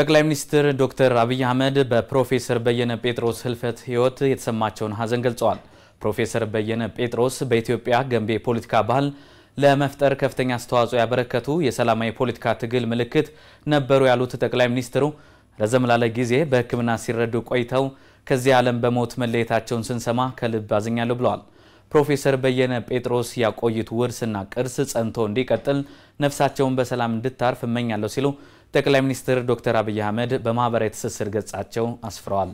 ጠቅላይ ሚኒስትር ዶክተር አብይ አህመድ በፕሮፌሰር በየነ ጴጥሮስ ህልፈት ህይወት የተሰማቸውን ሀዘን ገልጸዋል። ፕሮፌሰር በየነ ጴጥሮስ በኢትዮጵያ ገንቢ የፖለቲካ ባህል ለመፍጠር ከፍተኛ አስተዋጽኦ ያበረከቱ የሰላማዊ ፖለቲካ ትግል ምልክት ነበሩ ያሉት ጠቅላይ ሚኒስትሩ ረዘም ላለ ጊዜ በሕክምና ሲረዱ ቆይተው ከዚህ ዓለም በሞት መለየታቸውን ስንሰማ ከልብ አዝኛለሁ ብለዋል። ፕሮፌሰር በየነ ጴጥሮስ ያቆዩት ውርስና ቅርስ ጸንቶ እንዲቀጥል ነፍሳቸውን በሰላም እንድታርፍ እመኛለሁ ሲሉ ጠቅላይ ሚኒስትር ዶክተር አብይ አህመድ በማኅበራዊ ትስስር ገጻቸው አስፍረዋል።